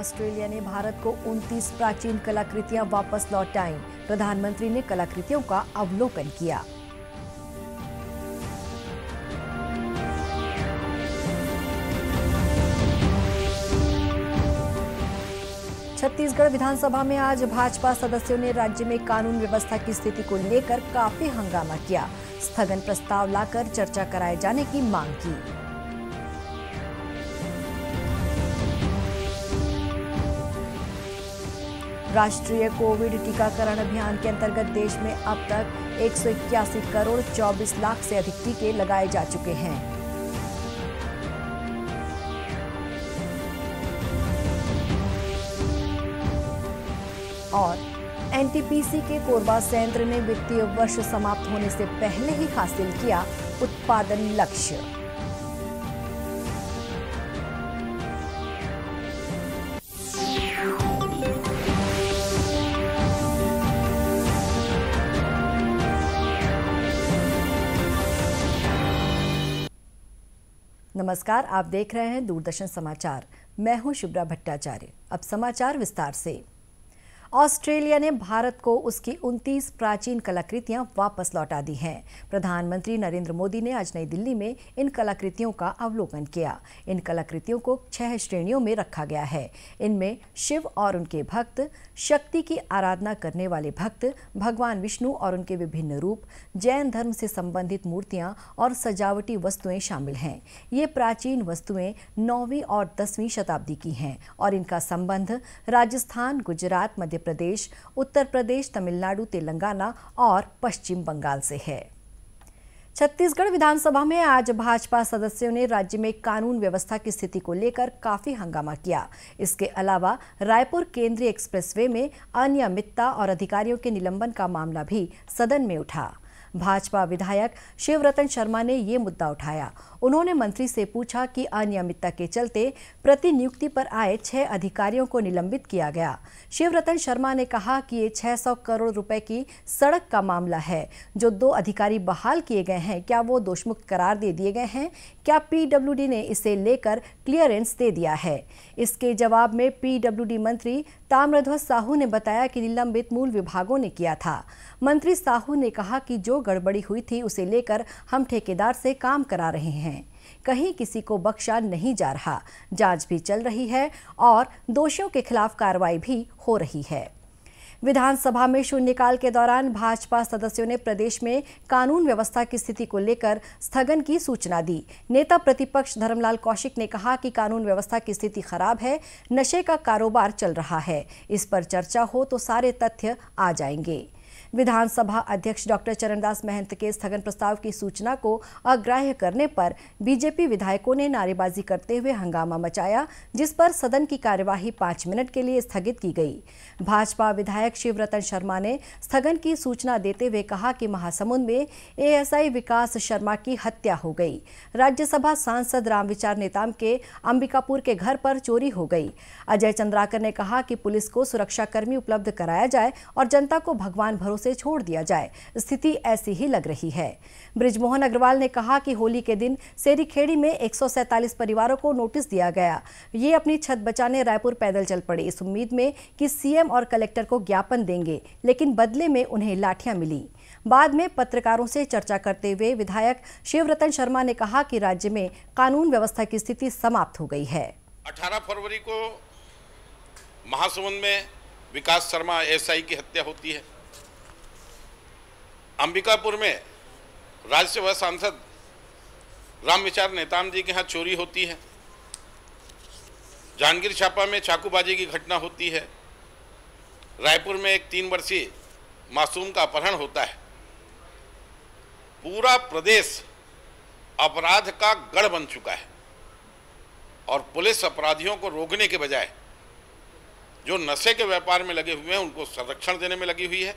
Australia ने भारत को 29 प्राचीन कलाकृतियां वापस लौटाई प्रधानमंत्री ने कलाकृतियों का अवलोकन किया छत्तीसगढ़ विधानसभा में आज भाजपा सदस्यों ने राज्य में कानून व्यवस्था की स्थिति को लेकर काफी हंगामा किया स्थगन प्रस्ताव लाकर चर्चा कराए जाने की मांग की राष्ट्रीय कोविड टीकाकरण अभियान के अंतर्गत देश में अब तक एक करोड़ 24 लाख से अधिक टीके लगाए जा चुके हैं और एनटीपीसी के कोरबा संयंत्र ने वित्तीय वर्ष समाप्त होने से पहले ही हासिल किया उत्पादन लक्ष्य नमस्कार आप देख रहे हैं दूरदर्शन समाचार मैं हूं शुभ्रा भट्टाचार्य अब समाचार विस्तार से ऑस्ट्रेलिया ने भारत को उसकी 29 प्राचीन कलाकृतियां वापस लौटा दी हैं प्रधानमंत्री नरेंद्र मोदी ने आज नई दिल्ली में इन कलाकृतियों का अवलोकन किया इन कलाकृतियों को छह श्रेणियों में रखा गया है इनमें शिव और उनके भक्त शक्ति की आराधना करने वाले भक्त भगवान विष्णु और उनके विभिन्न रूप जैन धर्म से संबंधित मूर्तियाँ और सजावटी वस्तुएं शामिल हैं ये प्राचीन वस्तुएं नौवीं और दसवीं शताब्दी की हैं और इनका संबंध राजस्थान गुजरात मध्य प्रदेश उत्तर प्रदेश तमिलनाडु तेलंगाना और पश्चिम बंगाल से है छत्तीसगढ़ विधानसभा में आज भाजपा सदस्यों ने राज्य में कानून व्यवस्था की स्थिति को लेकर काफी हंगामा किया इसके अलावा रायपुर केंद्रीय एक्सप्रेसवे में अनियमितता और अधिकारियों के निलंबन का मामला भी सदन में उठा भाजपा विधायक शिवरतन शर्मा ने ये मुद्दा उठाया उन्होंने मंत्री से पूछा कि अनियमितता के चलते प्रतिनियुक्ति पर आए छह अधिकारियों को निलंबित किया गया शिवरतन शर्मा ने कहा कि ये 600 करोड़ रुपए की सड़क का मामला है जो दो अधिकारी बहाल किए गए हैं क्या वो दोषमुक्त करार दे दिए गए हैं क्या पीडब्ल्यूडी ने इसे लेकर क्लियरेंस दे दिया है इसके जवाब में पीडब्ल्यूडी मंत्री ताम्रध्वज साहू ने बताया कि निलंबित मूल विभागों ने किया था मंत्री साहू ने कहा कि जो गड़बड़ी हुई थी उसे लेकर हम ठेकेदार से काम करा रहे हैं कहीं किसी को बख्शा नहीं जा रहा जांच भी चल रही है और दोषियों के खिलाफ कार्रवाई भी हो रही है विधानसभा में शून्यकाल के दौरान भाजपा सदस्यों ने प्रदेश में कानून व्यवस्था की स्थिति को लेकर स्थगन की सूचना दी नेता प्रतिपक्ष धर्मलाल कौशिक ने कहा कि कानून व्यवस्था की स्थिति खराब है नशे का कारोबार चल रहा है इस पर चर्चा हो तो सारे तथ्य आ जाएंगे विधानसभा अध्यक्ष डॉक्टर चरणदास महंत के स्थगन प्रस्ताव की सूचना को अग्राह्य करने पर बीजेपी विधायकों ने नारेबाजी करते हुए हंगामा मचाया जिस पर सदन की कार्यवाही पांच मिनट के लिए स्थगित की गई भाजपा विधायक शिवरतन शर्मा ने स्थगन की सूचना देते हुए कहा कि महासमुंद में एएसआई विकास शर्मा की हत्या हो गई राज्यसभा सांसद रामविचार नेताम के अंबिकापुर के घर पर चोरी हो गई अजय चंद्राकर ने कहा कि पुलिस को सुरक्षाकर्मी उपलब्ध कराया जाए और जनता को भगवान भरोसा उसे छोड़ दिया जाए स्थिति ऐसी ही लग रही है ब्रिजमोहन अग्रवाल ने कहा कि होली के दिन सेरीखेड़ी में एक परिवारों को नोटिस दिया गया ये अपनी छत बचाने रायपुर पैदल चल पड़े इस उम्मीद में कि सीएम और कलेक्टर को ज्ञापन देंगे लेकिन बदले में उन्हें लाठियां मिली बाद में पत्रकारों से चर्चा करते हुए विधायक शिवरतन शर्मा ने कहा कि राज्य में कानून व्यवस्था की स्थिति समाप्त हो गई है 18 फरवरी को महासमुंद में विकास शर्मा एसआई की हत्या होती है अंबिकापुर में राज्यसभा सांसद राम विचार नेताम जी के यहाँ चोरी होती है जहांगीर छापा में चाकूबाजी की घटना होती है रायपुर में एक तीन वर्षीय मासूम का अपहरण होता है पूरा प्रदेश अपराध का गढ़ बन चुका है और पुलिस अपराधियों को रोकने के बजाय जो नशे के व्यापार में लगे हुए हैं उनको संरक्षण देने में लगी हुई है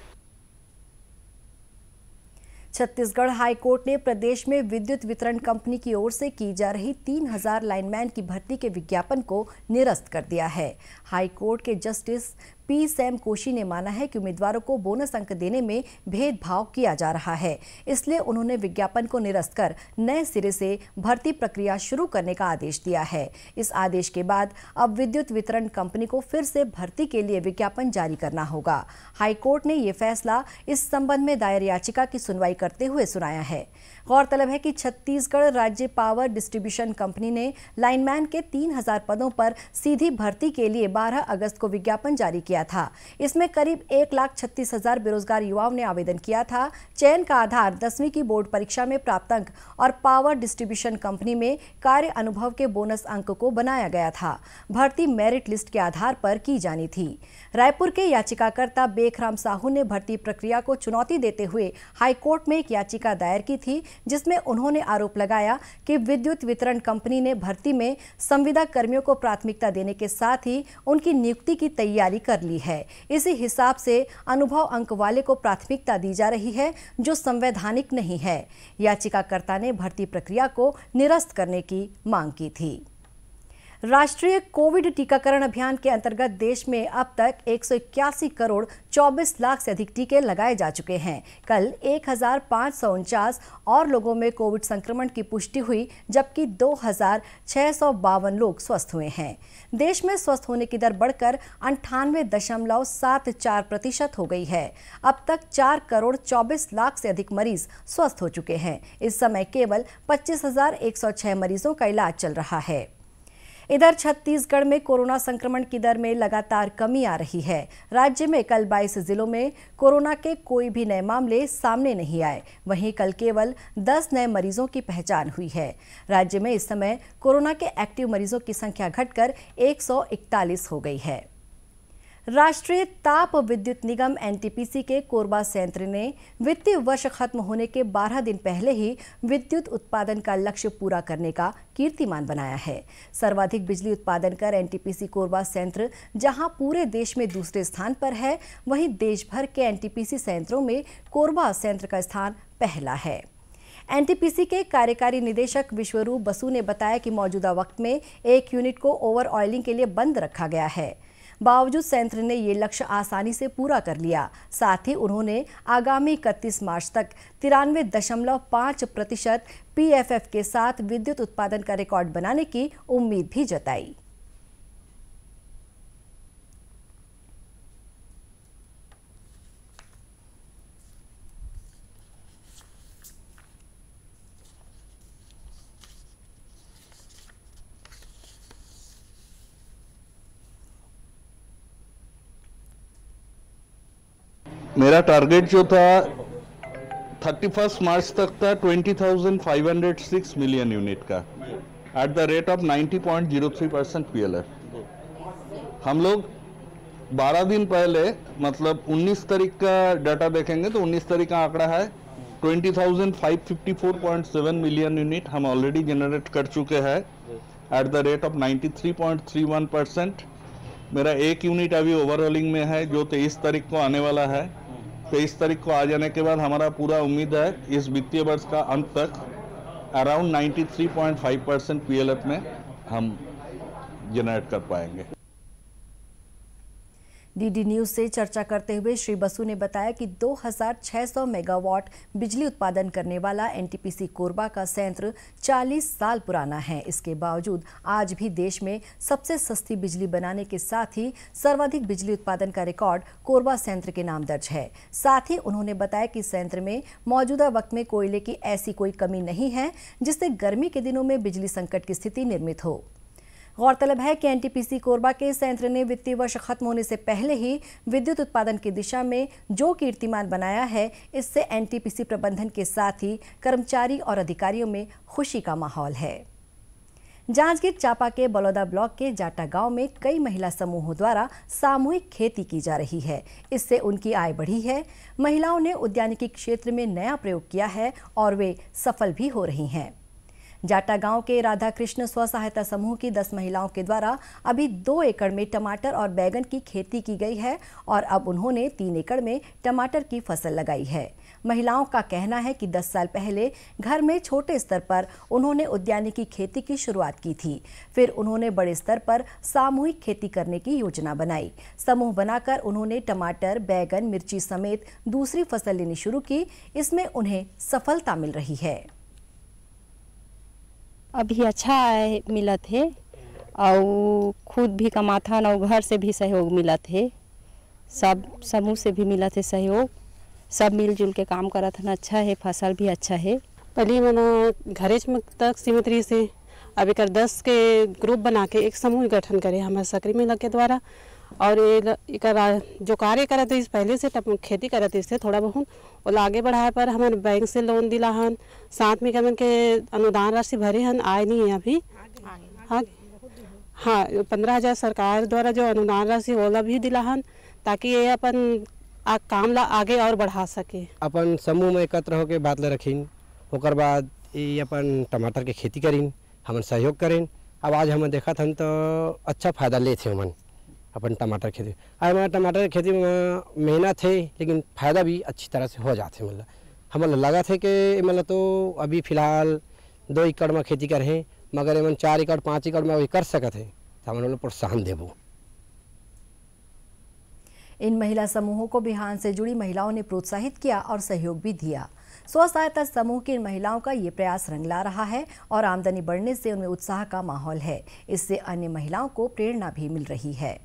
छत्तीसगढ़ हाईकोर्ट ने प्रदेश में विद्युत वितरण कंपनी की ओर से की जा रही 3000 लाइनमैन की भर्ती के विज्ञापन को निरस्त कर दिया है हाईकोर्ट के जस्टिस पी सैम कोशी ने माना है कि उम्मीदवारों को बोनस अंक देने में भेदभाव किया जा रहा है इसलिए उन्होंने विज्ञापन को निरस्त कर नए सिरे से भर्ती प्रक्रिया शुरू करने का आदेश दिया है इस आदेश के बाद अब विद्युत वितरण कंपनी को फिर से भर्ती के लिए विज्ञापन जारी करना होगा हाईकोर्ट ने यह फैसला इस संबंध में दायर याचिका की सुनवाई करते हुए सुनाया है गौरतलब है कि छत्तीसगढ़ राज्य पावर डिस्ट्रीब्यूशन कंपनी ने लाइनमैन के 3000 पदों पर सीधी भर्ती के लिए 12 अगस्त को विज्ञापन जारी किया था इसमें करीब एक लाख छत्तीस हजार बेरोजगार युवाओं ने आवेदन किया था चयन का आधार दसवीं की बोर्ड परीक्षा में प्राप्त अंक और पावर डिस्ट्रीब्यूशन कंपनी में कार्य अनुभव के बोनस अंक को बनाया गया था भर्ती मेरिट लिस्ट के आधार पर की जानी थी रायपुर के याचिकाकर्ता बेखराम साहू ने भर्ती प्रक्रिया को चुनौती देते हुए हाईकोर्ट में एक याचिका दायर की थी जिसमें उन्होंने आरोप लगाया कि विद्युत वितरण कंपनी ने भर्ती में संविदा कर्मियों को प्राथमिकता देने के साथ ही उनकी नियुक्ति की तैयारी कर ली है इसी हिसाब से अनुभव अंक वाले को प्राथमिकता दी जा रही है जो संवैधानिक नहीं है याचिकाकर्ता ने भर्ती प्रक्रिया को निरस्त करने की मांग की थी राष्ट्रीय कोविड टीकाकरण अभियान के अंतर्गत देश में अब तक एक करोड़ 24 लाख से अधिक टीके लगाए जा चुके हैं कल एक और लोगों में कोविड संक्रमण की पुष्टि हुई जबकि दो लोग स्वस्थ हुए हैं देश में स्वस्थ होने की दर बढ़कर अंठानवे दशमलव सात चार प्रतिशत हो गई है अब तक चार करोड़ चौबीस लाख से अधिक मरीज स्वस्थ हो चुके हैं इस समय केवल 25,106 मरीजों का इलाज चल रहा है इधर छत्तीसगढ़ में कोरोना संक्रमण की दर में लगातार कमी आ रही है राज्य में कल 22 जिलों में कोरोना के कोई भी नए मामले सामने नहीं आए वहीं कल केवल 10 नए मरीजों की पहचान हुई है राज्य में इस समय कोरोना के एक्टिव मरीजों की संख्या घटकर 141 हो गई है राष्ट्रीय ताप विद्युत निगम एनटीपीसी के कोरबा संयंत्र ने वित्तीय वर्ष खत्म होने के 12 दिन पहले ही विद्युत उत्पादन का लक्ष्य पूरा करने का कीर्तिमान बनाया है सर्वाधिक बिजली उत्पादन कर एनटीपीसी कोरबा संयंत्र जहां पूरे देश में दूसरे स्थान पर है वहीं देश भर के एनटीपीसी संयंत्रों में कोरबा संयंत्र का स्थान पहला है एनटीपीसी के कार्यकारी निदेशक विश्वरूप बसु ने बताया कि मौजूदा वक्त में एक यूनिट को ओवर ऑयलिंग के लिए बंद रखा गया है बावजूद संयंत्र ने ये लक्ष्य आसानी से पूरा कर लिया साथ ही उन्होंने आगामी इकतीस मार्च तक तिरानवे दशमलव पाँच प्रतिशत पी के साथ विद्युत उत्पादन का रिकॉर्ड बनाने की उम्मीद भी जताई मेरा टारगेट जो था थर्टी फर्स्ट मार्च तक था twenty thousand five hundred six million unit का at the rate of ninety point zero three percent पी हम लोग बारह दिन पहले मतलब उन्नीस तारीख का डाटा देखेंगे तो उन्नीस तारीख का आंकड़ा है twenty thousand five fifty four point seven million unit हम ऑलरेडी जनरेट कर चुके हैं at the rate of one percent मेरा एक यूनिट अभी ओवरऑलिंग में है जो तेईस तारीख को आने वाला है तेईस तारीख को आ जाने के बाद हमारा पूरा उम्मीद है इस वित्तीय वर्ष का अंत तक अराउंड 93.5 परसेंट पी में हम जनरेट कर पाएंगे डीडी न्यूज से चर्चा करते हुए श्री बसु ने बताया कि 2600 मेगावाट बिजली उत्पादन करने वाला एनटीपीसी कोरबा का संयंत्र 40 साल पुराना है इसके बावजूद आज भी देश में सबसे सस्ती बिजली बनाने के साथ ही सर्वाधिक बिजली उत्पादन का रिकॉर्ड कोरबा संयंत्र के नाम दर्ज है साथ ही उन्होंने बताया कि संयंत्र में मौजूदा वक्त में कोयले की ऐसी कोई कमी नहीं है जिससे गर्मी के दिनों में बिजली संकट की स्थिति निर्मित हो गौरतलब है कि एनटीपीसी कोरबा के संयंत्र ने वित्तीय वर्ष खत्म होने से पहले ही विद्युत उत्पादन की दिशा में जो कीर्तिमान बनाया है इससे एनटीपीसी प्रबंधन के साथ ही कर्मचारी और अधिकारियों में खुशी का माहौल है जांजगीर चापा के बलौदा ब्लॉक के जाटा गांव में कई महिला समूहों द्वारा सामूहिक खेती की जा रही है इससे उनकी आय बढ़ी है महिलाओं ने उद्यानिकी क्षेत्र में नया प्रयोग किया है और वे सफल भी हो रही हैं जाटा गांव के राधा कृष्ण स्व सहायता समूह की दस महिलाओं के द्वारा अभी दो एकड़ में टमाटर और बैगन की खेती की गई है और अब उन्होंने तीन एकड़ में टमाटर की फसल लगाई है महिलाओं का कहना है कि 10 साल पहले घर में छोटे स्तर पर उन्होंने उद्यानिकी खेती की शुरुआत की थी फिर उन्होंने बड़े स्तर पर सामूहिक खेती करने की योजना बनाई समूह बनाकर उन्होंने टमाटर बैगन मिर्ची समेत दूसरी फसल लेनी शुरू की इसमें उन्हें सफलता मिल रही है अभी अच्छा मिलत है और खुद भी कमाता और घर से भी सहयोग मिलत है सब समूह से भी मिलत है सहयोग सब मिलजुल के काम करत हन अच्छा है फसल भी अच्छा है पहले मना में तक सीमित रही से अब एक दस के ग्रुप बना के एक समूह गठन करे हमारे सक्रिय मेला के द्वारा और ये जो कार्य करत रही पहले से तब खेती करत इससे थोड़ा बहुत और आगे बढ़ाए पर हमारे बैंक से लोन दिला हन साथ में हमन के अनुदान राशि भरे हन आए नहीं है अभी हाँ हाँ पंद्रह हजार सरकार द्वारा जो अनुदान राशि ओला भी दिला हन ताकि ये अपन आ, काम ला आगे और बढ़ा सके अपन समूह में एकत्र होकर बात ले रखी होकर बाद ये अपन टमाटर के खेती करी हमन सहयोग करें अब आज हम देखा हन तो अच्छा फायदा ले थे हमन अपन टमाटर खेती हमारे टमाटर की खेती में मेहनत है लेकिन फ़ायदा भी अच्छी तरह से हो जाते मतलब हमारा लगा थे कि मतलब तो अभी फ़िलहाल दो एकड़ में खेती करें मगर एवं चार एकड़ पाँच एकड़ में अभी कर सकते हैं तो हम लोग प्रोत्साहन देबो इन महिला समूहों को बिहान से जुड़ी महिलाओं ने प्रोत्साहित किया और सहयोग भी दिया स्व सहायता समूह की इन महिलाओं का ये प्रयास रंग ला रहा है और आमदनी बढ़ने से उनमें उत्साह का माहौल है इससे अन्य महिलाओं को प्रेरणा भी मिल रही है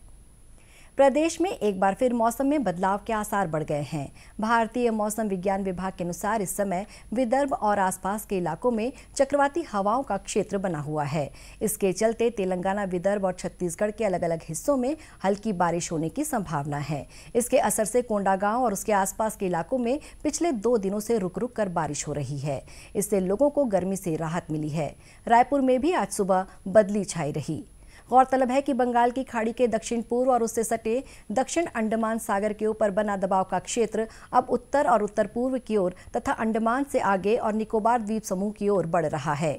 प्रदेश में एक बार फिर मौसम में बदलाव के आसार बढ़ गए हैं भारतीय मौसम विज्ञान विभाग के अनुसार इस समय विदर्भ और आसपास के इलाकों में चक्रवाती हवाओं का क्षेत्र बना हुआ है इसके चलते तेलंगाना विदर्भ और छत्तीसगढ़ के अलग अलग हिस्सों में हल्की बारिश होने की संभावना है इसके असर से कोंडागांव और उसके आसपास के इलाकों में पिछले दो दिनों से रुक रुक कर बारिश हो रही है इससे लोगों को गर्मी से राहत मिली है रायपुर में भी आज सुबह बदली छाई रही गौरतलब है कि बंगाल की खाड़ी के दक्षिण पूर्व और उससे सटे दक्षिण अंडमान सागर के ऊपर बना दबाव का क्षेत्र अब उत्तर और उत्तर पूर्व की ओर तथा अंडमान से आगे और निकोबार द्वीप समूह की ओर बढ़ रहा है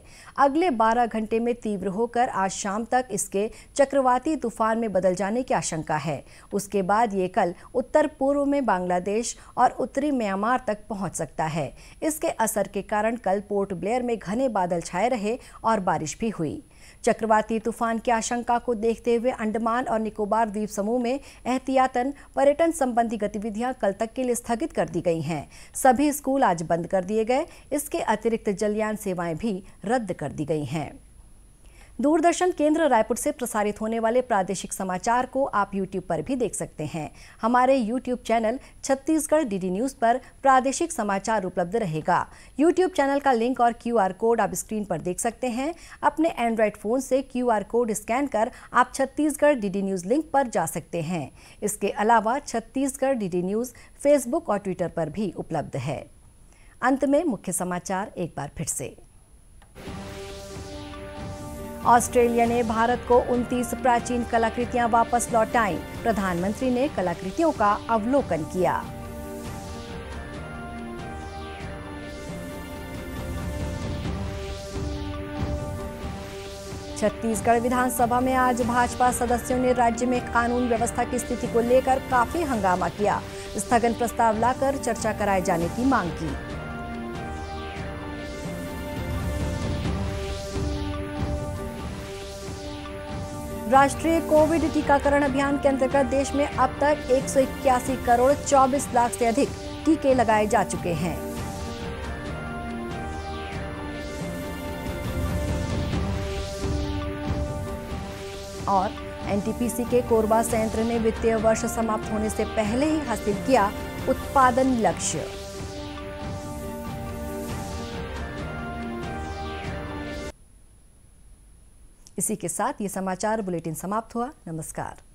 अगले बारह घंटे में तीव्र होकर आज शाम तक इसके चक्रवाती तूफान में बदल जाने की आशंका है उसके बाद ये कल उत्तर पूर्व में बांग्लादेश और उत्तरी म्यांमार तक पहुंच सकता है इसके असर के कारण कल पोर्ट ब्लेयर में घने बादल छाए रहे और बारिश भी हुई चक्रवाती तूफान की आशंका को देखते हुए अंडमान और निकोबार द्वीप समूह में एहतियातन पर्यटन संबंधी गतिविधियां कल तक के लिए स्थगित कर दी गई हैं सभी स्कूल आज बंद कर दिए गए इसके अतिरिक्त जलयान सेवाएं भी रद्द कर दी गई हैं दूरदर्शन केंद्र रायपुर से प्रसारित होने वाले प्रादेशिक समाचार को आप यूट्यूब पर भी देख सकते हैं हमारे YouTube channel Chhattisgarh DD News पर प्रादेशिक समाचार उपलब्ध रहेगा यूट्यूब चैनल का लिंक और क्यू कोड आप स्क्रीन पर देख सकते हैं अपने एंड्रॉयड फोन से क्यू कोड स्कैन कर आप छत्तीसगढ़ डीडी न्यूज लिंक पर जा सकते हैं इसके अलावा छत्तीसगढ़ डीडी न्यूज फेसबुक और ट्विटर पर भी उपलब्ध है अंत में मुख्य समाचार एक बार फिर से ऑस्ट्रेलिया ने भारत को 29 प्राचीन कलाकृतियां वापस लौटाई प्रधानमंत्री ने कलाकृतियों का अवलोकन किया छत्तीसगढ़ विधानसभा में आज भाजपा सदस्यों ने राज्य में कानून व्यवस्था की स्थिति को लेकर काफी हंगामा किया स्थगन प्रस्ताव लाकर चर्चा कराए जाने की मांग की राष्ट्रीय कोविड टीकाकरण अभियान के अंतर्गत देश में अब तक एक करोड़ 24 लाख से अधिक टीके लगाए जा चुके हैं और एनटीपीसी के कोरबा संयंत्र ने वित्तीय वर्ष समाप्त होने से पहले ही हासिल किया उत्पादन लक्ष्य इसी के साथ ये समाचार बुलेटिन समाप्त हुआ नमस्कार